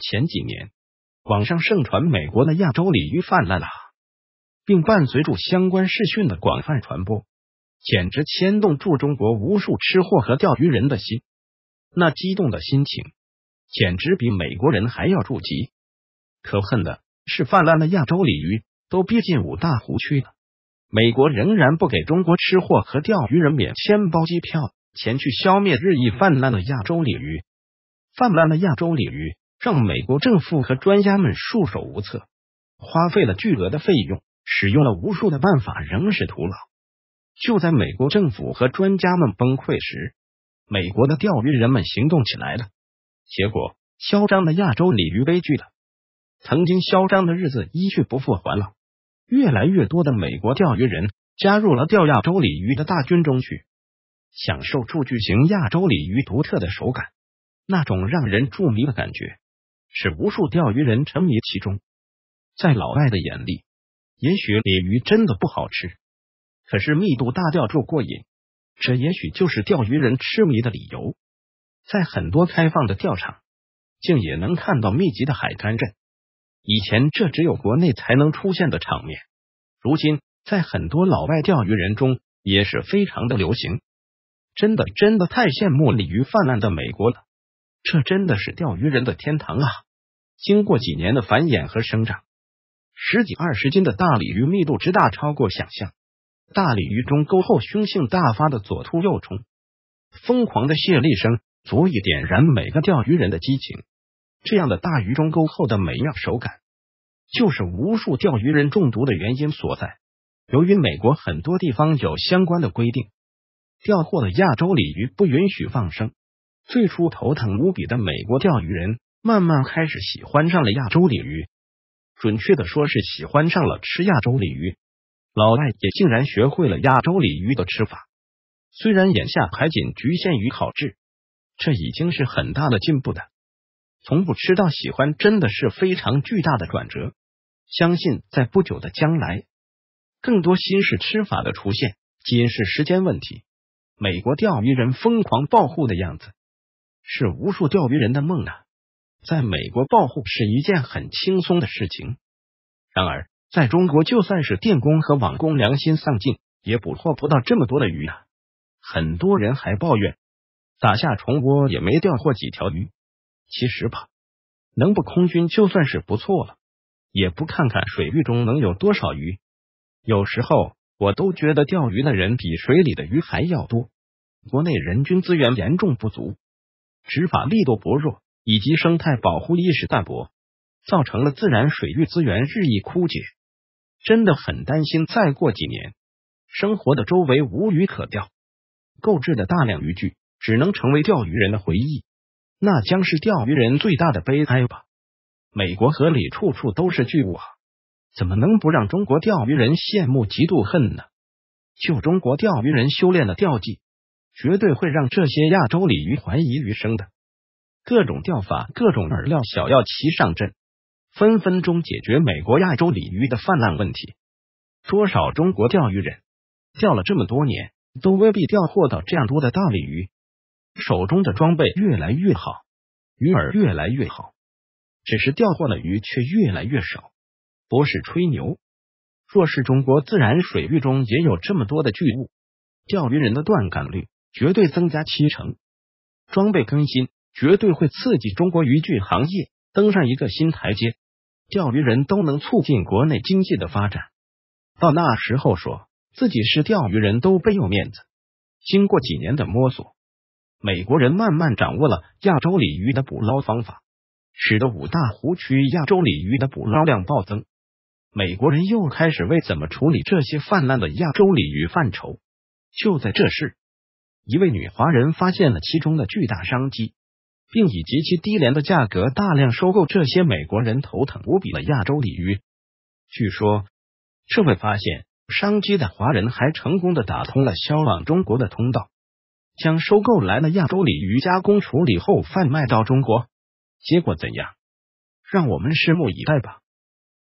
前几年，网上盛传美国的亚洲鲤鱼泛滥了，并伴随住相关视讯的广泛传播，简直牵动住中国无数吃货和钓鱼人的心。那激动的心情，简直比美国人还要着急。可恨的是，泛滥的亚洲鲤鱼都逼近五大湖区了。美国仍然不给中国吃货和钓鱼人免签包机票，前去消灭日益泛滥的亚洲鲤鱼。泛滥的亚洲鲤鱼。让美国政府和专家们束手无策，花费了巨额的费用，使用了无数的办法，仍是徒劳。就在美国政府和专家们崩溃时，美国的钓鱼人们行动起来了。结果，嚣张的亚洲鲤鱼悲剧了，曾经嚣张的日子一去不复还了。越来越多的美国钓鱼人加入了钓亚洲鲤鱼的大军中去，享受住巨型亚洲鲤鱼独特的手感，那种让人着迷的感觉。使无数钓鱼人沉迷其中。在老外的眼里，也许鲤鱼真的不好吃，可是密度大钓住过瘾，这也许就是钓鱼人痴迷的理由。在很多开放的钓场，竟也能看到密集的海滩阵。以前这只有国内才能出现的场面，如今在很多老外钓鱼人中也是非常的流行。真的，真的太羡慕鲤鱼泛滥的美国了。这真的是钓鱼人的天堂啊！经过几年的繁衍和生长，十几二十斤的大鲤鱼密度之大，超过想象。大鲤鱼中钩后，凶性大发的左突右冲，疯狂的泄力声足以点燃每个钓鱼人的激情。这样的大鱼中钩后的美妙手感，就是无数钓鱼人中毒的原因所在。由于美国很多地方有相关的规定，钓获的亚洲鲤鱼不允许放生。最初头疼无比的美国钓鱼人，慢慢开始喜欢上了亚洲鲤鱼，准确的说是喜欢上了吃亚洲鲤鱼。老外也竟然学会了亚洲鲤鱼的吃法，虽然眼下还仅局限于烤制，这已经是很大的进步的。从不吃到喜欢，真的是非常巨大的转折。相信在不久的将来，更多新式吃法的出现，仅是时间问题。美国钓鱼人疯狂暴护的样子。是无数钓鱼人的梦呢。在美国爆护是一件很轻松的事情，然而在中国，就算是电工和网工，良心丧尽也捕获不到这么多的鱼啊！很多人还抱怨打下虫窝也没钓获几条鱼。其实吧，能不空军就算是不错了，也不看看水域中能有多少鱼。有时候我都觉得钓鱼的人比水里的鱼还要多。国内人均资源严重不足。执法力度薄弱，以及生态保护意识淡薄，造成了自然水域资源日益枯竭。真的很担心，再过几年，生活的周围无鱼可钓，购置的大量渔具只能成为钓鱼人的回忆，那将是钓鱼人最大的悲哀吧。美国河里处处都是巨物，啊，怎么能不让中国钓鱼人羡慕嫉妒恨呢？就中国钓鱼人修炼的钓技。绝对会让这些亚洲鲤鱼怀疑余生的，各种钓法、各种饵料、小药齐上阵，分分钟解决美国亚洲鲤鱼的泛滥问题。多少中国钓鱼人钓了这么多年，都未必钓获到这样多的大鲤鱼。手中的装备越来越好，鱼饵越来越好，只是钓获的鱼却越来越少。不是吹牛，若是中国自然水域中也有这么多的巨物，钓鱼人的断杆率。绝对增加七成，装备更新绝对会刺激中国渔具行业登上一个新台阶，钓鱼人都能促进国内经济的发展。到那时候，说自己是钓鱼人都倍有面子。经过几年的摸索，美国人慢慢掌握了亚洲鲤鱼的捕捞方法，使得五大湖区亚洲鲤鱼的捕捞量暴增。美国人又开始为怎么处理这些泛滥的亚洲鲤鱼犯愁。就在这时。一位女华人发现了其中的巨大商机，并以极其低廉的价格大量收购这些美国人头疼无比的亚洲鲤鱼。据说，这位发现商机的华人还成功的打通了销往中国的通道，将收购来的亚洲鲤鱼加工处理后贩卖到中国。结果怎样？让我们拭目以待吧。